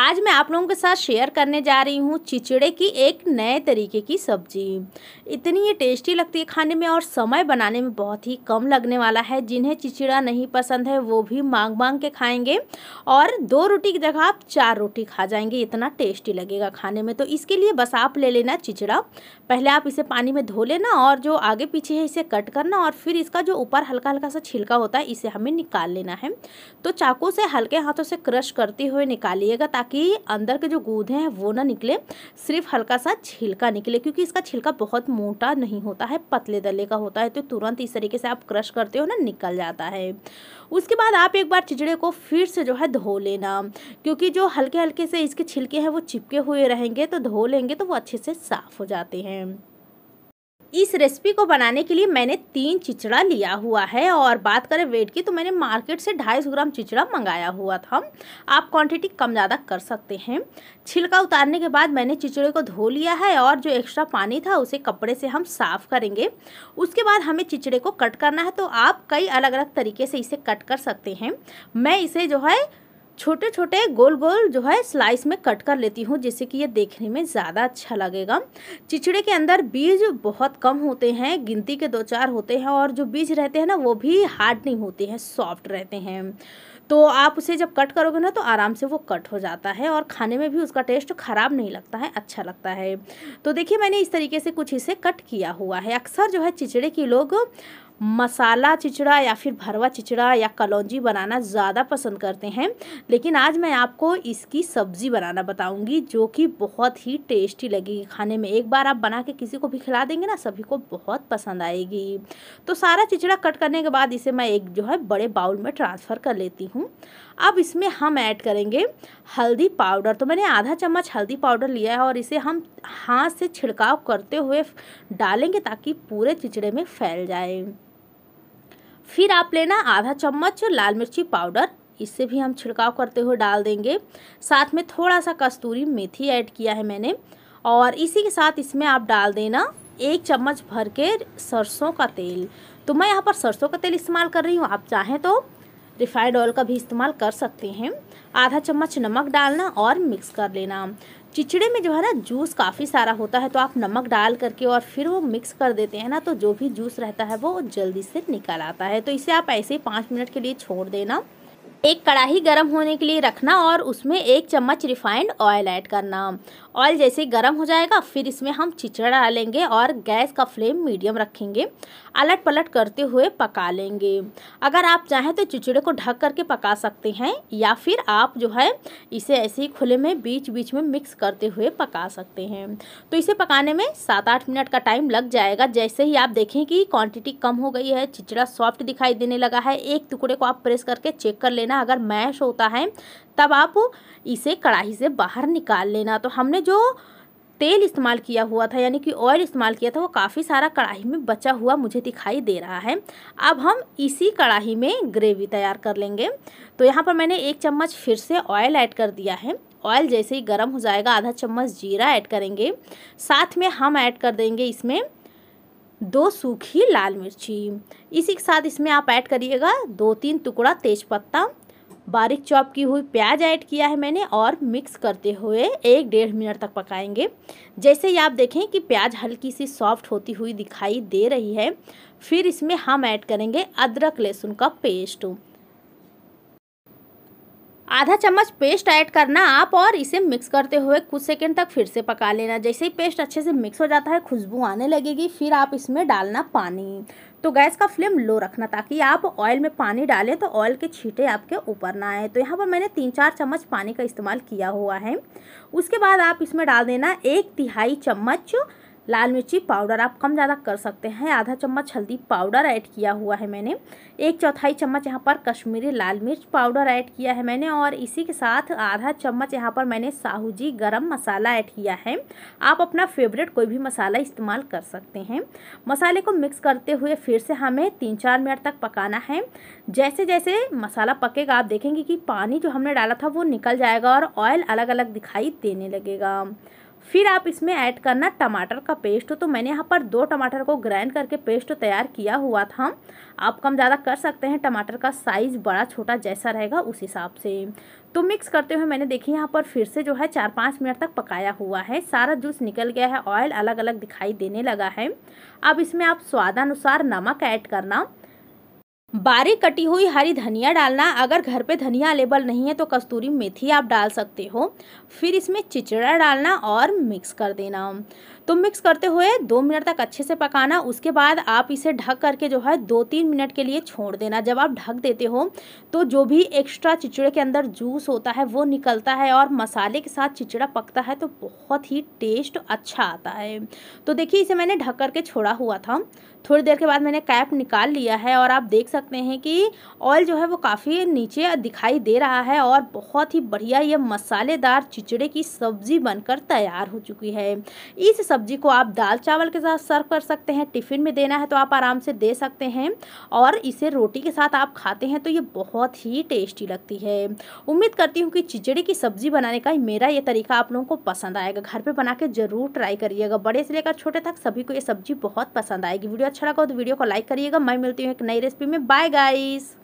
आज मैं आप लोगों के साथ शेयर करने जा रही हूँ चिचड़े की एक नए तरीके की सब्जी इतनी ये टेस्टी लगती है खाने में और समय बनाने में बहुत ही कम लगने वाला है जिन्हें चिचड़ा नहीं पसंद है वो भी मांग मांग के खाएंगे और दो रोटी की जगह आप चार रोटी खा जाएंगे इतना टेस्टी लगेगा खाने में तो इसके लिए बस आप ले लेना चिचड़ा पहले आप इसे पानी में धो लेना और जो आगे पीछे है इसे कट करना और फिर इसका जो ऊपर हल्का हल्का सा छिलका होता है इसे हमें निकाल लेना है तो चाकू से हल्के हाथों से क्रश करते हुए निकालिएगा ताकि अंदर के जो गूदे हैं वो ना निकले सिर्फ हल्का सा छिलका निकले क्योंकि इसका छिलका बहुत मोटा नहीं होता है पतले दले का होता है तो तुरंत इस तरीके से आप क्रश करते हो ना निकल जाता है उसके बाद आप एक बार चिचड़े को फिर से जो है धो लेना क्योंकि जो हल्के हल्के से इसके छिलके हैं वो चिपके हुए रहेंगे तो धो लेंगे तो वो अच्छे से साफ़ हो जाते हैं इस रेसिपी को बनाने के लिए मैंने तीन चिचड़ा लिया हुआ है और बात करें वेट की तो मैंने मार्केट से ढाई ग्राम चिचड़ा मंगाया हुआ था आप क्वांटिटी कम ज़्यादा कर सकते हैं छिलका उतारने के बाद मैंने चिचड़े को धो लिया है और जो एक्स्ट्रा पानी था उसे कपड़े से हम साफ़ करेंगे उसके बाद हमें चिचड़े को कट करना है तो आप कई अलग अलग तरीके से इसे कट कर सकते हैं मैं इसे जो है छोटे छोटे गोल गोल जो है स्लाइस में कट कर लेती हूँ जिससे कि ये देखने में ज़्यादा अच्छा लगेगा चिचड़े के अंदर बीज बहुत कम होते हैं गिनती के दो चार होते हैं और जो बीज रहते हैं ना वो भी हार्ड नहीं होते हैं सॉफ्ट रहते हैं तो आप उसे जब कट करोगे ना तो आराम से वो कट हो जाता है और खाने में भी उसका टेस्ट ख़राब नहीं लगता है अच्छा लगता है तो देखिए मैंने इस तरीके से कुछ इसे कट किया हुआ है अक्सर जो है चिचड़े की लोग मसाला चिचड़ा या फिर भरवा चिचड़ा या कलौजी बनाना ज़्यादा पसंद करते हैं लेकिन आज मैं आपको इसकी सब्ज़ी बनाना बताऊंगी जो कि बहुत ही टेस्टी लगेगी खाने में एक बार आप बना के किसी को भी खिला देंगे ना सभी को बहुत पसंद आएगी तो सारा चिचड़ा कट करने के बाद इसे मैं एक जो है बड़े बाउल में ट्रांसफ़र कर लेती हूँ अब इसमें हम ऐड करेंगे हल्दी पाउडर तो मैंने आधा चम्मच हल्दी पाउडर लिया है और इसे हम हाथ से छिड़काव करते हुए डालेंगे ताकि पूरे चिचड़े में फैल जाए फिर आप लेना आधा चम्मच लाल मिर्ची पाउडर इससे भी हम छिड़काव करते हुए डाल देंगे साथ में थोड़ा सा कस्तूरी मेथी ऐड किया है मैंने और इसी के साथ इसमें आप डाल देना एक चम्मच भर के सरसों का तेल तो मैं यहाँ पर सरसों का तेल इस्तेमाल कर रही हूँ आप चाहें तो रिफाइंड ऑयल का भी इस्तेमाल कर सकते हैं आधा चम्मच नमक डालना और मिक्स कर लेना चिचड़े में जो है ना जूस काफ़ी सारा होता है तो आप नमक डाल करके और फिर वो मिक्स कर देते हैं ना तो जो भी जूस रहता है वो जल्दी से निकल आता है तो इसे आप ऐसे ही पाँच मिनट के लिए छोड़ देना एक कढ़ाई गर्म होने के लिए रखना और उसमें एक चम्मच रिफाइंड ऑयल ऐड करना ऑयल जैसे गर्म हो जाएगा फिर इसमें हम चिचड़ा डालेंगे और गैस का फ्लेम मीडियम रखेंगे अलट पलट करते हुए पका लेंगे अगर आप चाहें तो चिचड़े को ढक करके पका सकते हैं या फिर आप जो है इसे ऐसे ही खुले में बीच बीच में मिक्स करते हुए पका सकते हैं तो इसे पकाने में सात आठ मिनट का टाइम लग जाएगा जैसे ही आप देखें कि क्वान्टिटी कम हो गई है चिचड़ा सॉफ्ट दिखाई देने लगा है एक टुकड़े को आप प्रेस करके चेक कर लेना लेना अगर मैश होता है तब आप इसे कढ़ाई से बाहर निकाल लेना तो हमने जो तेल इस्तेमाल किया हुआ था यानी कि ऑयल इस्तेमाल किया था वो काफ़ी सारा कढ़ाई में बचा हुआ मुझे दिखाई दे रहा है अब हम इसी कढ़ाई में ग्रेवी तैयार कर लेंगे तो यहाँ पर मैंने एक चम्मच फिर से ऑयल ऐड कर दिया है ऑयल जैसे ही गर्म हो जाएगा आधा चम्मच जीरा ऐड करेंगे साथ में हम ऐड कर देंगे इसमें दो सूखी लाल मिर्ची इसी के साथ इसमें आप ऐड करिएगा दो तीन टुकड़ा तेज़पत्ता बारीक चॉप की हुई प्याज ऐड किया है मैंने और मिक्स करते हुए एक डेढ़ मिनट तक पकाएंगे जैसे ही आप देखें कि प्याज हल्की सी सॉफ्ट होती हुई दिखाई दे रही है फिर इसमें हम ऐड करेंगे अदरक लहसुन का पेस्ट आधा चम्मच पेस्ट ऐड करना आप और इसे मिक्स करते हुए कुछ सेकेंड तक फिर से पका लेना जैसे ही पेस्ट अच्छे से मिक्स हो जाता है खुशबू आने लगेगी फिर आप इसमें डालना पानी तो गैस का फ्लेम लो रखना ताकि आप ऑयल में पानी डालें तो ऑयल के छींटे आपके ऊपर ना आए तो यहाँ पर मैंने तीन चार चम्मच पानी का इस्तेमाल किया हुआ है उसके बाद आप इसमें डाल देना एक तिहाई चम्मच लाल मिर्ची पाउडर आप कम ज़्यादा कर सकते हैं आधा चम्मच हल्दी पाउडर ऐड किया हुआ है मैंने एक चौथाई चम्मच यहाँ पर कश्मीरी लाल मिर्च पाउडर ऐड किया है मैंने और इसी के साथ आधा चम्मच यहाँ पर मैंने साहू जी गर्म मसाला ऐड किया है आप अपना फेवरेट कोई भी मसाला इस्तेमाल कर सकते हैं मसाले को मिक्स करते हुए फिर से हमें तीन चार मिनट तक पकाना है जैसे जैसे मसाला पकेगा आप देखेंगे कि पानी जो हमने डाला था वो निकल जाएगा और ऑयल अलग अलग दिखाई देने लगेगा फिर आप इसमें ऐड करना टमाटर का पेस्ट तो मैंने यहाँ पर दो टमाटर को ग्राइंड करके पेस्ट तैयार किया हुआ था आप कम ज़्यादा कर सकते हैं टमाटर का साइज़ बड़ा छोटा जैसा रहेगा उस हिसाब से तो मिक्स करते हुए मैंने देखिए यहाँ पर फिर से जो है चार पाँच मिनट तक पकाया हुआ है सारा जूस निकल गया है ऑयल अलग अलग दिखाई देने लगा है अब इसमें आप स्वादानुसार नमक ऐड करना बारीक कटी हुई हरी धनिया डालना अगर घर पे धनिया अवेलेबल नहीं है तो कस्तूरी मेथी आप डाल सकते हो फिर इसमें चिचड़ा डालना और मिक्स कर देना तो मिक्स करते हुए दो मिनट तक अच्छे से पकाना उसके बाद आप इसे ढक करके जो है दो तीन मिनट के लिए छोड़ देना जब आप ढक देते हो तो जो भी एक्स्ट्रा चिचड़े के अंदर जूस होता है वो निकलता है और मसाले के साथ चिचड़ा पकता है तो बहुत ही टेस्ट अच्छा आता है तो देखिए इसे मैंने ढक करके छोड़ा हुआ था थोड़ी देर के बाद मैंने कैप निकाल लिया है और आप देख सकते हैं कि ऑयल जो है वो काफ़ी नीचे दिखाई दे रहा है और बहुत ही बढ़िया ये मसालेदार चिचड़े की सब्ज़ी बनकर तैयार हो चुकी है इस सब्ज़ी को आप दाल चावल के साथ सर्व कर सकते हैं टिफ़िन में देना है तो आप आराम से दे सकते हैं और इसे रोटी के साथ आप खाते हैं तो ये बहुत ही टेस्टी लगती है उम्मीद करती हूँ कि चिचड़े की सब्ज़ी बनाने का मेरा ये तरीका आप लोगों को पसंद आएगा घर पर बना के ज़रूर ट्राई करिएगा बड़े से लेकर छोटे तक सभी को ये सब्ज़ी बहुत पसंद आएगी वीडियो अच्छा लगा तो वीडियो को लाइक करिएगा मैं मिलती हूँ एक नई रेसिपी में बाय गाइस